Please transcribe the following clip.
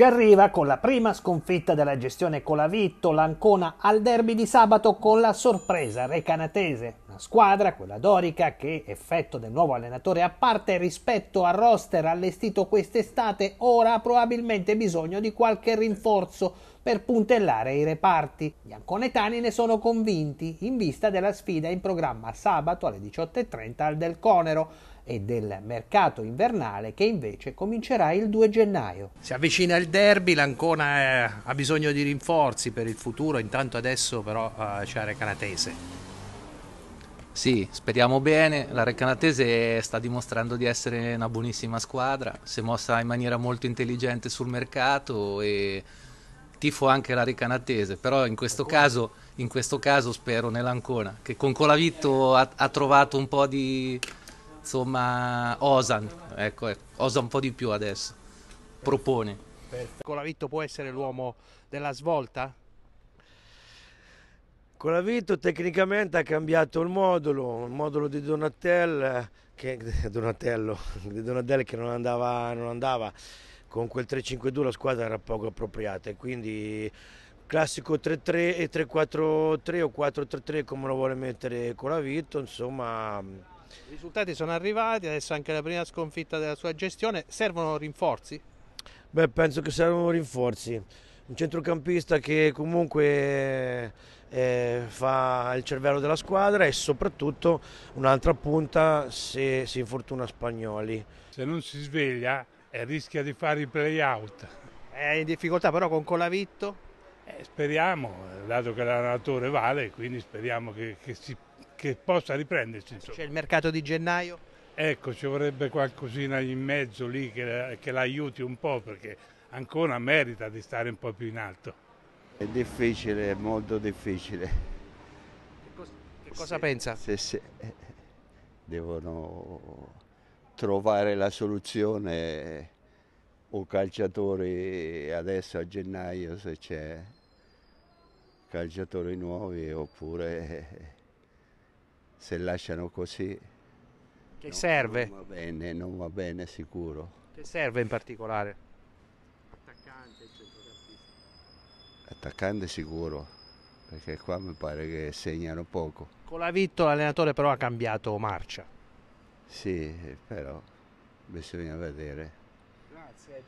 ci arriva con la prima sconfitta della gestione Colavitto, l'Ancona al derby di sabato con la sorpresa recanatese squadra, quella dorica, che effetto del nuovo allenatore a parte rispetto al roster allestito quest'estate, ora ha probabilmente bisogno di qualche rinforzo per puntellare i reparti. Gli anconetani ne sono convinti in vista della sfida in programma sabato alle 18.30 al Del Conero e del mercato invernale che invece comincerà il 2 gennaio. Si avvicina il derby, l'Ancona eh, ha bisogno di rinforzi per il futuro, intanto adesso però eh, c'è Recanatese. Sì, speriamo bene. La Recanatese sta dimostrando di essere una buonissima squadra, si è mossa in maniera molto intelligente sul mercato e tifo anche la Recanatese, però in questo caso, in questo caso spero nell'Ancona, che con Colavitto ha, ha trovato un po' di insomma Osan, ecco, ecco, eh, osa un po' di più adesso, propone. Colavitto può essere l'uomo della svolta? Con la Colavito tecnicamente ha cambiato il modulo, il modulo di Donatel, che, Donatello, di Donatello che non andava, non andava, con quel 3-5-2 la squadra era poco appropriata e quindi classico 3-3 e 3-4-3 o 4-3-3 come lo vuole mettere con Colavito, insomma... I risultati sono arrivati, adesso anche la prima sconfitta della sua gestione, servono rinforzi? Beh penso che servono rinforzi, un centrocampista che comunque eh, fa il cervello della squadra e soprattutto un'altra punta se si infortuna Spagnoli. Se non si sveglia eh, rischia di fare i play-out. È in difficoltà però con Colavitto? Eh, speriamo, eh, dato che l'allenatore vale, quindi speriamo che, che, si, che possa riprendersi. C'è il mercato di gennaio? Ecco, ci vorrebbe qualcosina in mezzo lì che, che l'aiuti un po' perché ancora merita di stare un po' più in alto. È difficile, molto difficile. Che, cos che cosa se, pensa? Se, se, devono trovare la soluzione o calciatori adesso a gennaio se c'è calciatori nuovi oppure se lasciano così. Che no, serve? Non va bene, non va bene sicuro. Che serve in particolare? attaccante sicuro, perché qua mi pare che segnano poco. Con la Vitto l'allenatore però ha cambiato marcia. Sì, però bisogna vedere. Grazie.